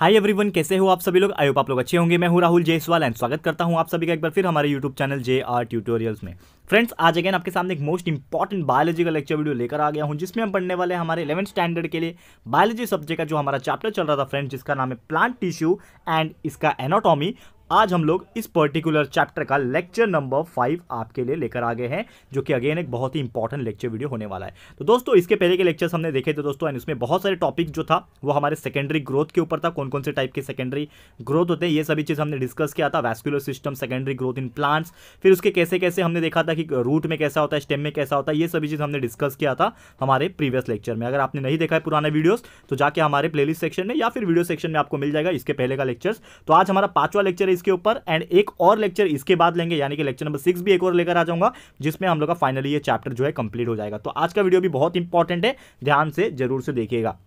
hi everyone कैसे हो आप सभी लोग आयो आप लोग अच्छे होंगे मैं हूं राहुल जयसवाल एंड स्वागत करता हूं आप सभी का एक बार फिर हमारे YouTube channel J R tutorials में फ्रेंड्स आज अगेन आपके सामने एक मोस्ट इंपॉर्टेंट बायोलॉजी का लेक्चर वीडियो लेकर आ गया हूं जिसमें हम पढ़ने वाले हमारे इलेवन स्टैंडर्ड के लिए बायोलॉजी सब्जेक्ट का जो हमारा चैप्टर चल रहा था फ्रेंड्स जिसका नाम है प्लांट टिश्यू एंड इसका एनाटॉमी आज हम लोग इस पर्टिकुलर चैप्टर का लेक्चर नंबर फाइव आपके लिए लेकर आ गए हैं जो कि अगेन एक बहुत ही इंपॉर्टेंट लेक्चर वीडियो होने वाला है तो दोस्तों इसके पहले के लेक्चर्स हमने देखे थे दोस्तों एंड उसमें बहुत सारे टॉपिक जो था वो हमारे सेकेंडरी ग्रोथ के ऊपर था कौन कौन से टाइप के सेकेंडरी ग्रोथ होते हैं ये सभी चीज़ हमने डिस्कस किया था vascular system secondary growth in plants फिर उसके कैसे कैसे हमने देखा था कि रूट में कैसा होता है स्टेम में कैसा होता है ये सभी चीज़ हमने डिस्कस किया था हमारे प्रीवियस लेक्चर में अगर आपने नहीं देखा है पुराने वीडियोज तो जाके हमारे प्लेलिस्ट सेक्शन में या फिर वीडियो सेक्शन में आपको मिल जाएगा इसके पहले का लेक्चर्स तो आज हमारा पांचवा लेक्चर इसके ऊपर एंड एक और लेक्चर इसके बाद लेंगे यानी कि लेक्चर नंबर सिक्स भी एक और लेकर आ जाऊंगा जिसमें हम लोग का फाइनली ये चैप्टर जो है कंप्लीट हो जाएगा तो आज का वीडियो भी बहुत इंपॉर्टेंट है ध्यान से जरूर से देखिएगा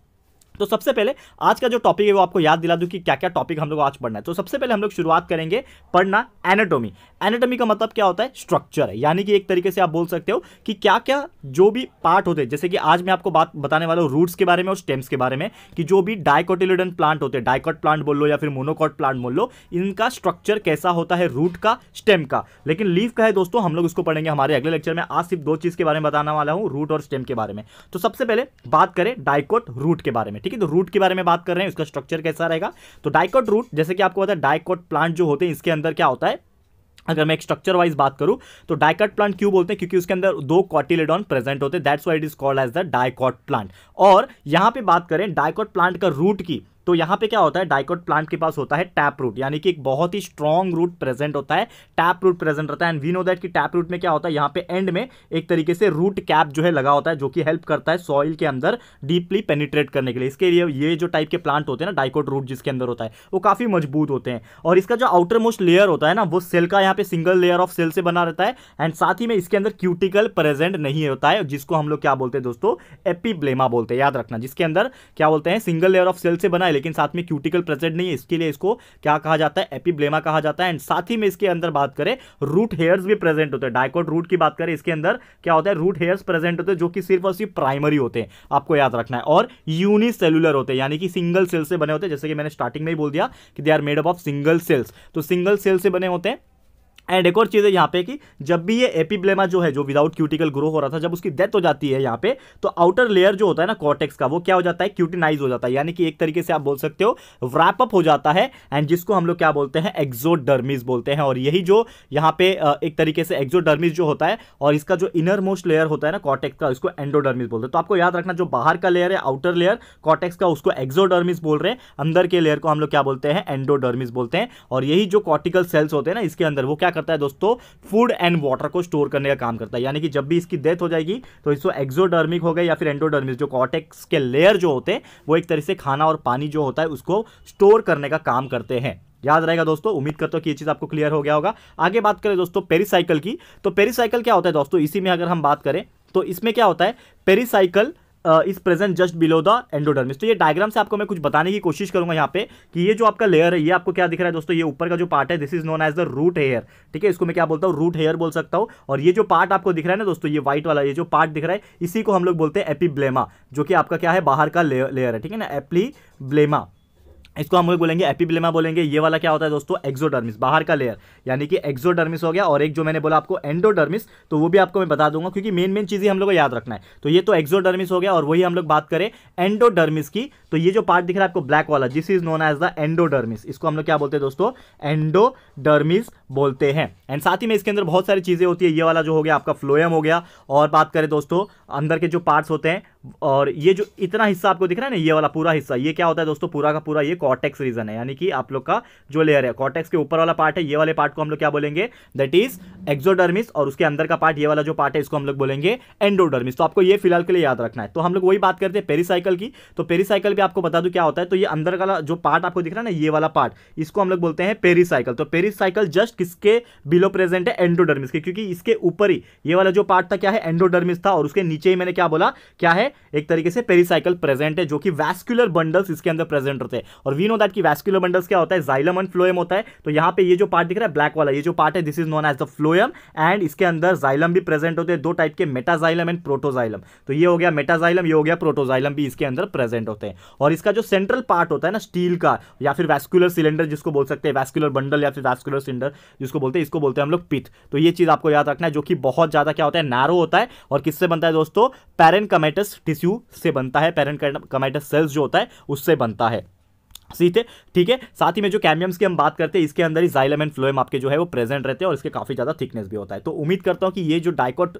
तो सबसे पहले आज का जो टॉपिक है वो आपको याद दिला दूं कि क्या क्या टॉपिक हम लोग आज पढ़ना है तो सबसे पहले हम लोग शुरुआत करेंगे पढ़ना एनाटोमी एनाटोमी का मतलब क्या होता है स्ट्रक्चर है यानी कि एक तरीके से आप बोल सकते हो कि क्या क्या जो भी पार्ट होते हैं जैसे कि आज मैं आपको बात बताने वाला हूँ रूट्स के बारे में और स्टेम्स के बारे में कि जो भी डायकोटिलोडन प्लांट होते हैं डाइकॉट प्लांट बोल लो या फिर मोनोकॉट प्लांट बोल लो इनका स्ट्रक्चर कैसा होता है रूट का स्टेम का लेकिन लीव का है दोस्तों हम लोग उसको पढ़ेंगे हमारे अगले लेक्चर में आज सिर्फ दो चीज़ के बारे में बताने वाला हूँ रूट और स्टेम के बारे में तो सबसे पहले बात करें डाइकोट रूट के बारे में ठीक है तो रूट के बारे में बात कर रहे हैं उसका स्ट्रक्चर कैसा रहेगा तो डाइकॉट रूट जैसे कि आपको पता है डाइकॉट प्लांट जो होते हैं इसके अंदर क्या होता है अगर मैं एक स्ट्रक्चर वाइज बात करूं तो डायकॉट प्लांट क्यों बोलते हैं क्योंकि उसके अंदर दो कॉटिलेडॉन प्रेजेंट होते हैं that's why it is called as the dicot plant और यहां पे बात करें डायकॉट प्लांट का रूट की तो यहां पे क्या होता है डाइकोट प्लांट के पास होता है टैप रूट यानी कि एक बहुत ही स्ट्रॉन्ग रूट प्रेजेंट होता है टैप रूट प्रेजेंट रहता है एंड वी नो दैट कि टैप रूट में क्या होता है यहां पे एंड में एक तरीके से रूट कैप जो है लगा होता है जो कि हेल्प करता है सॉइल के अंदर डीपली पेनिट्रेट करने के लिए इसके लिए ये जो टाइप के प्लांट होते हैं ना डाइकोट रूट जिसके अंदर होता है वो काफ़ी मजबूत होते हैं और इसका जो आउटर मोस्ट लेयर होता है ना वो सेल का यहाँ पे सिंगल लेयर ऑफ सेल से बना रहता है एंड साथ ही में इसके अंदर क्यूटिकल प्रेजेंट नहीं होता है जिसको हम लोग क्या बोलते हैं दोस्तों एपीब्लेमा बोलते हैं याद रखना जिसके अंदर क्या बोलते हैं सिंगल लेयर ऑफ सेल से बना लेकिन साथ में क्यूटिकल प्रेजेंट नहीं है इसके लिए इसको क्या कहा जाता है एपीब्लेमा कहा जाता है एंड साथ ही में इसके अंदर बात करें रूट हेयर्स भी प्रेजेंट होते हैं डायकोट रूट की बात करें इसके अंदर क्या होता है रूट हेयर्स प्रेजेंट होते हैं जो कि सिर्फ और सिर्फ प्राइमरी होते हैं आपको याद रखना है और यूनिसेलुलर होते हैं यानी कि सिंगल सेल से बने होते हैं जैसे कि मैंने स्टार्टिंग में ही बोल दिया कि they are made up of single cells तो सिंगल सेल से बने होते हैं एंड एक और चीज़ है यहाँ पे कि जब भी ये एपीब्लेमा जो है जो विदाउट क्यूटिकल ग्रो हो रहा था जब उसकी डेथ हो जाती है यहाँ पे तो आउटर लेयर जो होता है ना कॉटेक्स का वो क्या हो जाता है क्यूटिनाइज हो जाता है यानी कि एक तरीके से आप बोल सकते हो व्रैप अप हो जाता है एंड जिसको हम लोग क्या बोलते हैं एक्जोडर्मिस बोलते हैं और यही जो यहाँ पे एक तरीके से एक्जोडर्मिस जो होता है और इसका जो इनर मोस्ट लेयर होता है ना कॉटेक्स का उसको एंडोडर्मिस बोलते हैं तो आपको याद रखना जो बाहर का लेयर है आउटर लेयर कॉटेक्स का उसको एक्जोडर्मिस बोल रहे हैं अंदर के लेयर को हम लोग क्या बोलते हैं एंडोडर्मिस बोलते हैं और यही जो कॉटिकल सेल्स होते हैं ना इसके अंदर वो क्या करता है दोस्तों फूड एंड वाटर को स्टोर करने का काम करता है यानी कि जब भी इसकी डेथ हो जाएगी तो इसको एक्जोडर्मिक हो गया या फिर एंडोडर्मिक जो कॉटेक्स के लेयर जो होते हैं वो एक तरह से खाना और पानी जो होता है उसको स्टोर करने का काम करते हैं याद रहेगा दोस्तों उम्मीद करता हूँ कि ये चीज़ आपको क्लियर हो गया होगा आगे बात करें दोस्तों पेरीसाइकिल की तो पेरीसाइकिल क्या होता है दोस्तों इसी में अगर हम बात करें तो इसमें क्या होता है pericycle is present just below the endodermis तो ये डायग्राम से आपको मैं कुछ बताने की कोशिश करूंगा यहाँ पे कि ये जो आपका लेयर है ये आपको क्या दिख रहा है दोस्तों ये ऊपर का जो पार्ट है this is known as the root hair ठीक है इसको मैं क्या बोलता हूँ रूट हेयर बोल सकता हूँ और ये जो पार्ट आपको दिख रहा है ना दोस्तों ये व्हाइट वाला ये जो पार्ट दिख रहा है इसी को हम लोग बोलते हैं एपी जो कि आपका क्या है बाहर का लेयर है ठीक है ना एप्ली ब्लेमा इसको हम लोग बोलेंगे एपिब्लेमा बोलेंगे ये वाला क्या होता है दोस्तों एक्सोडर्मिस बाहर का लेयर यानी कि एक्सोडर्मिस हो गया और एक जो मैंने बोला आपको एंडोडर्मिस तो वो भी आपको मैं बता दूंगा क्योंकि मेन मेन चीज़ें हम लोग को याद रखना है तो ये तो एक्सोडर्मिस हो गया और वही हम लोग बात करें एंडोडर्मिस की तो ये जो पार्ट दिख रहा है आपको ब्लैक वाला this is known as the endodermis इसको हम लोग क्या बोलते हैं दोस्तों एंडोडर्मिस बोलते हैं एंड साथ ही में इसके अंदर बहुत सारी चीज़ें होती है ये वाला जो हो गया आपका फ्लोएम हो गया और बात करें दोस्तों अंदर के जो पार्ट्स होते हैं और ये जो इतना हिस्सा आपको दिख रहा है ना ये वाला पूरा हिस्सा ये क्या होता है दोस्तों पूरा का पूरा ये कॉटेक्स रीजन है यानी कि आप लोग का जो लेयर है कॉटेक्स के ऊपर वाला पार्ट है ये वाले पार्ट को हम लोग क्या बोलेंगे दैट इज एक्सोडर्मिस और उसके अंदर का पार्ट ये वाला जो पार्ट है इसको हम लोग बोलेंगे एंडोडर्मिस तो आपको ये फिलहाल के लिए याद रखना है तो हम लोग वही बात करते हैं पेरीसाइकिल की तो पेरीसाइकिल भी आपको बता दूं क्या होता है तो ये अंदर का जो पार्ट आपको दिख रहा है ना ये वाला पार्ट इसको हम लोग बोलते हैं पेरीसाइकिल तो पेरीसाइकिल जस्ट किसके बिलो प्रेजेंट है एंडोडर्मिस के क्योंकि इसके ऊपर ही ये वाला जो पार्ट था क्या है एंडोडर्मिस था और उसके नीचे ही मैंने क्या बोला क्या है एक तरीके से पेरीसाइकिल प्रेजेंट है जो कि वैस्कुलर बंडल्स इसके अंदर प्रेजेंट होते हैं और वी नो दैट कि वैस्कुलर बंडल्स क्या होता है जाइलम एंड फ्लोएम होता है तो यहाँ पे ये जो पार्ट दिख रहा है ब्लैक वाला ये जो पार्ट है this is known as the phloem and इसके अंदर जाइलम भी प्रेजेंट होते हैं दो टाइप के मेटाजाइलम एंड प्रोटोजाइलम तो ये हो गया मेटाजाइलम ये हो गया प्रोटोजाइलम भी इसके अंदर प्रेजेंट होते हैं और इसका जो सेंट्रल पार्ट होता है ना स्टील का या फिर वैस्कुलर सिलेंडर जिसको बोल सकते हैं वैस्कुलर बंडल या फिर वैस्कुलर सिलेंडर जिसको बोलते हैं इसको बोलते हैं हम लोग पिथ तो ये चीज़ आपको याद रखना है जो कि बहुत ज़्यादा क्या होता है नैरो होता है और किससे बनता है दोस्तों पैरन कमेटस टिश्यू से बनता है पेरेंट कमाइटस सेल्स जो होता है उससे बनता है सीते ठीक है साथ ही में जो कैमियम्स की हम बात करते हैं इसके अंदर ही जाइलम एंड फ्लोएम आपके जो है वो प्रेजेंट रहते हैं और इसके काफ़ी ज़्यादा थिकनेस भी होता है तो उम्मीद करता हूं कि ये जो डायकोट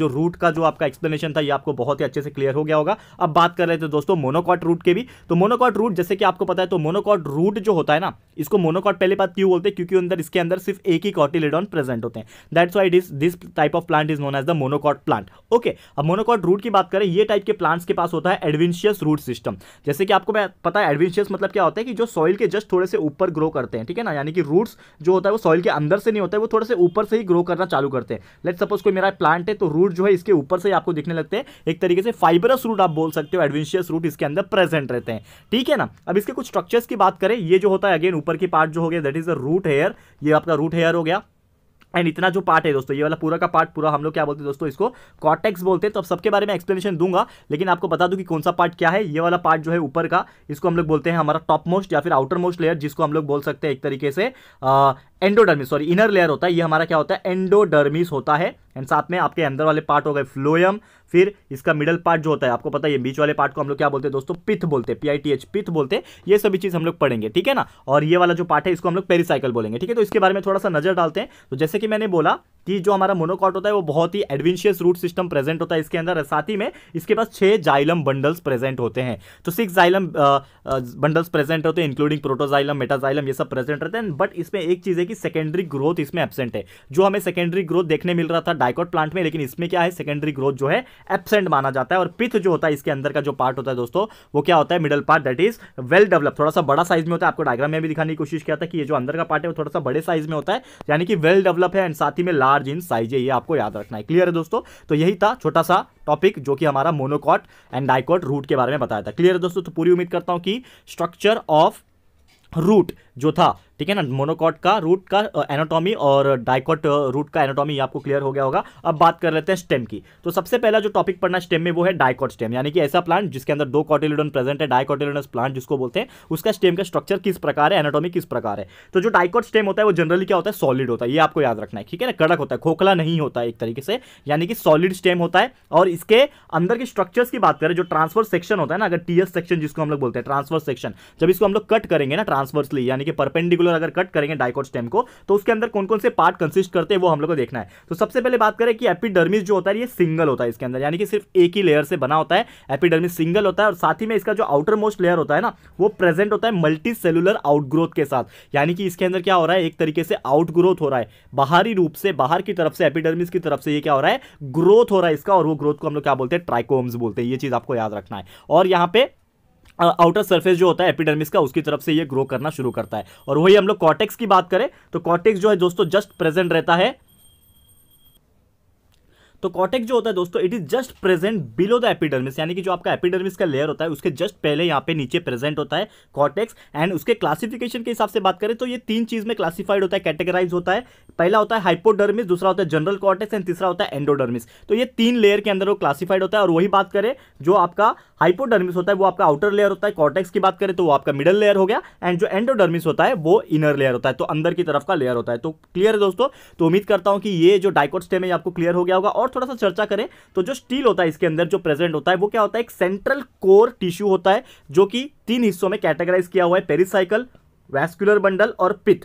जो रूट का जो आपका एक्सप्लेनेशन था ये आपको बहुत ही अच्छे से क्लियर हो गया होगा अब बात कर रहे थे दोस्तों मोनोकॉट रूट के भी तो मोनोकॉट रूट जैसे कि आपको पता है तो मोनोकॉट रूट जो होता है ना इसको मोनोकॉट पहले बात क्यों बोलते हैं क्योंकि अंदर इसके अंदर सिर्फ एक ही कॉटिलेडॉन प्रेजेंट होते हैं that's why it is this type of plant is known as the monocot plant okay अब मोनोकॉट रूट की बात करें ये टाइप के प्लांट्स के पास होता है एडवेंशियस रूट सिस्टम जैसे कि आपको पता है एडवेंशियस मतलब क्या क्या होता है कि जो सॉइल के जस्ट थोड़े से ऊपर ग्रो करते हैं ठीक है ना यानी कि रूट्स जो होता है वो सॉइल के अंदर से नहीं होता है वो थोड़े से ऊपर से ही ग्रो करना चालू करते हैं लेट सपोज कोई मेरा प्लांट है तो रूट जो है इसके ऊपर से ही आपको दिखने लगते हैं एक तरीके से फाइबरस रूट आप बोल सकते हो एडवेंशियस रूट इसके अंदर प्रेजेंट रहते हैं ठीक है ना अब इसके कुछ स्ट्रक्चर्स की बात करें ये जो होता है अगेन ऊपर की पार्ट जो हो गया that is a root hair ये आपका रूट हेयर हो गया एंड इतना जो पार्ट है दोस्तों ये वाला पूरा का पार्ट पूरा हम लोग क्या बोलते हैं दोस्तों इसको कॉटेक्स बोलते हैं तो अब सबके बारे में एक्सप्लेनेशन दूंगा लेकिन आपको बता दूं कि कौन सा पार्ट क्या है ये वाला पार्ट जो है ऊपर का इसको हम लोग बोलते हैं हमारा टॉप मोस्ट या फिर आउटर मोस्ट लेयर जिसको हम लोग बोल सकते हैं एक तरीके से एंडोडर्मिस सॉरी इनर लेयर होता है ये हमारा क्या होता है एंडोडर्मिस होता है एंड साथ में आपके अंदर वाले पार्ट हो गए फ्लोयम फिर इसका मिडल पार्ट जो होता है आपको पता है ये बीच वाले पार्ट को हम लोग क्या बोलते हैं दोस्तों पिथ बोलते P I T H pith बोलते ये सभी चीज़ हम लोग पढ़ेंगे ठीक है ना और ये वाला जो पार्ट है इसको हम लोग पेरीसाइकल बोलेंगे ठीक है तो इसके बारे में थोड़ा सा नजर डालते हैं तो जैसे कि मैंने बोला कि जो हमारा मोनोकॉट होता है वो बहुत ही एडवेंशियस रूट सिस्टम प्रेजेंट होता है इसके अंदर साथ ही में इसके पास छह जाइलम बंडल्स प्रेजेंट होते हैं तो सिक्स जाइलम बंडल्स प्रेजेंट होते हैं इंक्लूडिंग प्रोटोजाइलम मेटाजाइलम ये सब प्रेजेंट रहते हैं बट इसमें एक चीज़ है कि कि सेकेंडरी ग्रोथ इसमें एबसेंट है जो हमें सेकेंडरी ग्रोथ देखने मिल रहा था डाइकॉट प्लांट में लेकिन इसमें क्या है सेकेंडरी ग्रोथ जो है एबसेंट माना जाता है और पिथ जो होता है इसके अंदर का जो पार्ट होता है दोस्तों वो क्या होता है middle part that is well develop थोड़ा सा बड़ा साइज में होता है आपको डायग्राम में भी दिखाने की कोशिश किया था कि ये जो अंदर का पार्ट है वो थोड़ा सा बड़े साइज में होता है यानी कि वेल डेवलप है एंड साथ ही में लार्ज इन साइज है ये आपको याद रखना है क्लियर है दोस्तों तो यही था छोटा सा टॉपिक जो कि हमारा मोनोकॉट एंड डाइकॉट रूट के बारे में बताया था क्लियर है दोस्तों तो पूरी उम्मीद करता हूं कि स्ट्रक्चर ऑफ रूट जो था ठीक है ना मोनोकॉट का रूट का एनाटॉमी uh, और डाइकॉट रूट uh, का एनाटॉमी आपको क्लियर हो गया होगा अब बात कर लेते हैं स्टेम की तो सबसे पहला जो टॉपिक पढ़ना स्टेम में वो है डायकॉट स्टेम यानी कि ऐसा प्लांट जिसके अंदर दो कॉटिलोडन प्रेजेंट है डायकॉटिलोडन प्लांट जिसको बोलते हैं उसका स्टेम का स्ट्रक्चर किस प्रकार है एनाटॉमी किस प्रकार है तो जो डाइकॉट स्टेम होता है वो जनरली क्या होता है सॉलिड होता है ये आपको याद रखना है ठीक है ना कड़क होता है खोखला नहीं होता है एक तरीके से यानी कि सॉलिड स्टेम होता है और इसके अंदर के स्ट्रक्चर्स की बात करें जो ट्रांसफर सेक्शन होता है ना अगर टीएस सेक्शन जिसको हम लोग बोलते हैं ट्रांसफर सेक्शन जब इसको हम लोग कट करेंगे ना ट्रांसफर्सली यानी कि परपेंडिकुलर और अगर कट करेंगे डाइकोट स्टेम को तो उसके अंदर कौन कौन से पार्ट कंसिस्ट करते हैं वो हम लोग को देखना है तो सबसे पहले बात करें कि एपिडर्मिस जो होता है ये सिंगल होता है इसके अंदर यानी कि सिर्फ एक ही लेयर से बना होता है एपिडर्मिस सिंगल होता है और साथ ही में इसका जो आउटर मोस्ट लेयर होता है ना वो प्रेजेंट होता है मल्टी सेलुलर आउटग्रोथ के साथ यानी कि इसके अंदर क्या हो रहा है एक तरीके से आउटग्रोथ हो रहा है बाहरी रूप से बाहर की तरफ से एपिडर्मिस की तरफ से ये क्या हो रहा है ग्रोथ हो रहा है इसका और वो ग्रोथ को हम लोग क्या बोलते हैं ट्राइकोम्स बोलते हैं ये चीज आपको याद रखना है और यहाँ पे आउटर सरफेस जो होता है एपिडर्मिस का उसकी तरफ से ये ग्रो करना शुरू करता है और वही हम लोग कॉटेक्स की बात करें तो कॉटेक्स जो है दोस्तों जस्ट प्रेजेंट रहता है तो कॉटेक्स जो होता है दोस्तों it is just present below the epidermis यानी कि जो आपका एपिडर्मिस का लेयर होता है उसके जस्ट पहले यहाँ पे नीचे प्रेजेंट होता है कॉटेक्स एंड उसके क्लासिफिकेशन के हिसाब से बात करें तो ये तीन चीज में क्लासिफाइड होता है कैटेगराइज होता है पहला होता है हाइपोडर्मिस दूसरा होता है जनरल कॉटेक्स एंड तीसरा होता है एंडोडर्मिस तो ये तीन लेयर के अंदर वो क्लासिफाइड होता है और वही बात करें जो आपका हाइपोडर्मिस होता है वो आपका आउटर लेयर होता है कॉटेक्स की बात करें तो वो आपका मिडल लेयर हो गया एंड जो एंडोडर्मिस होता है वो इनर लेयर होता है तो अंदर की तरफ का लेयर होता है तो क्लियर है दोस्तों तो उम्मीद करता हूं कि ये जो डाइकोट स्टेम है आपको क्लियर हो गया होगा और थोड़ा सा चर्चा करें तो जो स्टील होता है इसके अंदर जो प्रेजेंट होता है वो क्या होता है एक सेंट्रल कोर टिश्यू होता है जो कि तीन हिस्सों में कैटेगराइज किया हुआ है पेरिसाइकल वैस्कुलर बंडल और पिट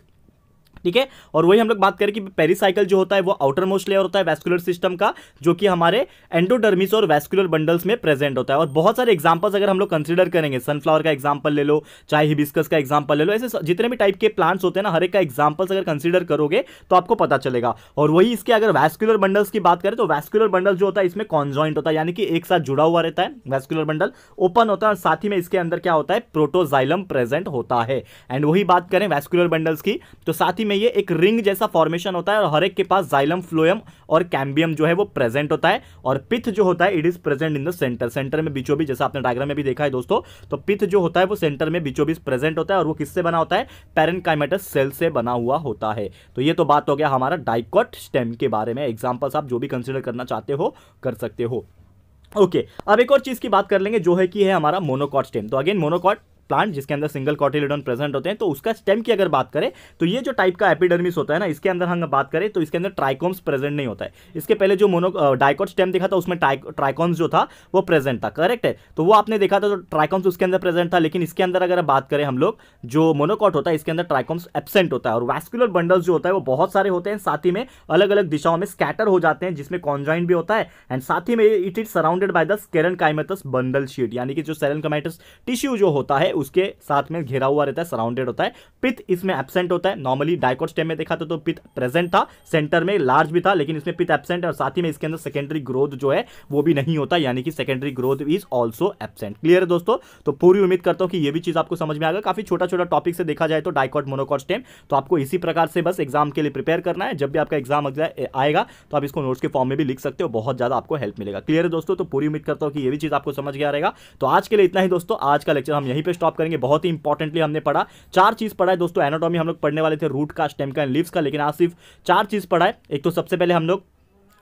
ठीक है और वही हम लोग बात करें कि पेरिसाइकिल जो होता है वो आउटर मोस्ट लेयर होता है वैस्कुलर सिस्टम का जो कि हमारे एंडोडर्मिस और वैस्कुलर बंडल्स में प्रेजेंट होता है और बहुत सारे एग्जांपल्स अगर हम लोग कंसिडर करेंगे सनफ्लावर का एग्जाम्पल ले लो चाहे हिबिस्कस का एग्जाम्पल ले लो ऐसे जितने भी टाइप के प्लांट्स होते हैं ना हर एक का एग्जाम्पल्स अगर कंसिडर करोगे तो आपको पता चलेगा और वही इसके अगर वैस्कुलर बंडल्स की बात करें तो वैस्कुलर बंडल जो होता है इसमें कॉन्जॉइंट होता है यानी कि एक साथ जुड़ा हुआ रहता है वैस्कुलर बंडल ओपन होता है और साथ ही में इसके अंदर क्या होता है प्रोटोजाइलम प्रेजेंट होता है एंड वही बात करें वैस्कुलर बंडल्स की तो साथ ही में ये एक रिंग जैसा फॉर्मेशन होता है और हर एक के पास जाइलम फ्लोएम और कैम्बियम जो है वो प्रेजेंट होता है और पिथ जो होता है it is present in the centre centre में बीचों बीच जैसा आपने डायग्राम में भी देखा है दोस्तों तो पिथ जो होता है वो सेंटर में बीचों बीच प्रेजेंट होता है और वो किससे बना होता है पेरन सेल से बना हुआ होता है तो ये तो बात हो गया हमारा डाइकॉट स्टेम के बारे में एग्जाम्पल्स आप जो भी कंसिडर करना चाहते हो कर सकते हो ओके okay, अब एक और चीज़ की बात कर लेंगे जो है कि है हमारा मोनोकॉट स्टेम तो अगेन मोनोकॉट प्लांट जिसके अंदर सिंगल कॉटिलिडोन प्रेजेंट होते हैं तो उसका स्टेम की अगर बात करें तो ये जो टाइप का एपिडर्मिस होता है ना इसके अंदर हम बात करें तो इसके अंदर ट्राइकोम्स प्रेजेंट नहीं होता है इसके पहले जो मोनो डाइकॉट स्टेम देखा था उसमें ट्राइकॉन्स जो था वो प्रेजेंट था करेक्ट है तो वो आपने देखा था तो ट्राइकॉम्स उसके अंदर प्रेजेंट था लेकिन इसके अंदर अगर बात करें हम लोग जो मोनोकॉट होता है इसके अंदर ट्राइकॉम्स एबसेंट होता है और वैस्कुलर बंडल्स जो होता है वो बहुत सारे होते हैं साथ ही में अलग अलग दिशाओं में स्कैटर हो जाते हैं जिसमें कॉन्जॉइन भी होता है एंड साथ ही में it is surrounded by the sclerenchymatous bundle sheath यानी कि जो सेरन टिश्यू जो होता है उसके साथ में घेरा हुआ रहता है सराउंडेड होता है पित्त इसमें एबसेंट होता है नॉर्मली डायकोट स्टेम में देखा था तो पित्त प्रेजेंट था सेंटर में लार्ज भी था लेकिन इसमें पित्त एबसेंट और साथ ही में इसके अंदर सेकेंडरी ग्रोथ जो है वो भी नहीं होता यानी कि secondary growth is also absent clear है दोस्तों तो पूरी उम्मीद करता हूँ कि ये भी चीज आपको समझ में आएगा काफी छोटा छोटा टॉपिक से देखा जाए तो डायकॉट मोनोकॉट स्टेम तो आपको इसी प्रकार से बस एग्जाम के लिए प्रिपेयर करना है जब भी आपका एग्जाम आएगा तो आप इसको नोट्स के फॉर्म में भी लिख सकते हो बहुत ज्यादा आपको हेल्प मिलेगा क्लियर है दोस्तों तो पूरी उम्मीद करता हूँ कि ये भी चीज आपको समझ गया रहेगा तो आज के लिए इतना ही दोस्तों आज का लेक्चर हम यहीं पर स्टॉप आप करेंगे बहुत ही इंपॉर्टेंटली हमने पढ़ा चार चीज पढ़ा है दोस्तों एनाटॉमी हम लोग पढ़ने वाले थे रूट का स्टेम का एंड लिव्स का लेकिन आज सिर्फ चार चीज पढ़ा है एक तो सबसे पहले हम लोग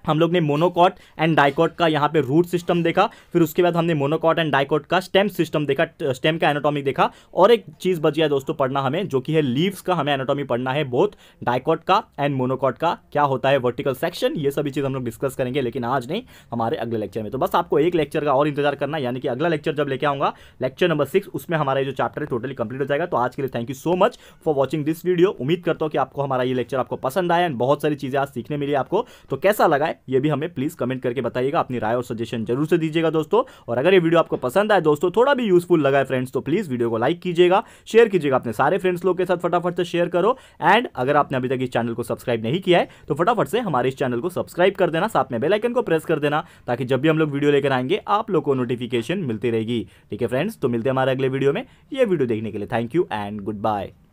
हम लोग ने मोनोकॉट एंड डाइकॉट का यहाँ पे रूट सिस्टम देखा फिर उसके बाद हमने मोनोकॉट एंड डाइकॉट का स्टेम सिस्टम देखा स्टेम का एनाटॉमिक देखा और एक चीज़ बच गया दोस्तों पढ़ना हमें जो कि है लीव्स का हमें एनाटॉमी पढ़ना है बोथ डाइकॉट का एंड मोनोकॉट का क्या होता है वर्टिकल सेक्शन ये सभी चीज़ हम लोग डिस्कस करेंगे लेकिन आज नहीं हमारे अगले लेक्चर में तो बस आपको एक लेक्चर का और इंतजार करना यानी कि अगला लेक्चर जब लेके आऊँगा लेक्चर नंबर सिक्स उसमें हमारा जो चैप्टर है टोटली कंप्लीट हो जाएगा तो आज के लिए thank you so much for watching this video उम्मीद करता हूँ कि आपको हमारा ये लेक्चर आपको पसंद आया एंड बहुत सारी चीज़ें आज सीखने मिली आपको तो कैसा लगा ये भी हमें प्लीज कमेंट करके बताइएगा अपनी राय और सजेशन जरूर से दीजिएगा दोस्तों और अगर ये वीडियो आपको पसंद आए दोस्तों थोड़ा भी यूजफुल लगा है फ्रेंड्स तो प्लीज वीडियो को लाइक कीजिएगा शेयर कीजिएगा अपने सारे फ्रेंड्स लोग के साथ फटाफट से शेयर करो एंड अगर आपने अभी तक इस चैनल को सब्सक्राइब नहीं किया है तो फटाफट से हमारे इस चैनल को सब्सक्राइब कर देना साथ में बेलाइकन को प्रेस कर देना ताकि जब भी हम लोग वीडियो लेकर आएंगे आप लोग को नोटिफिकेशन मिलती रहेगी ठीक है फ्रेंड्स तो मिलते हैं हमारे अगले वीडियो में ये वीडियो देखने के लिए thank you and good bye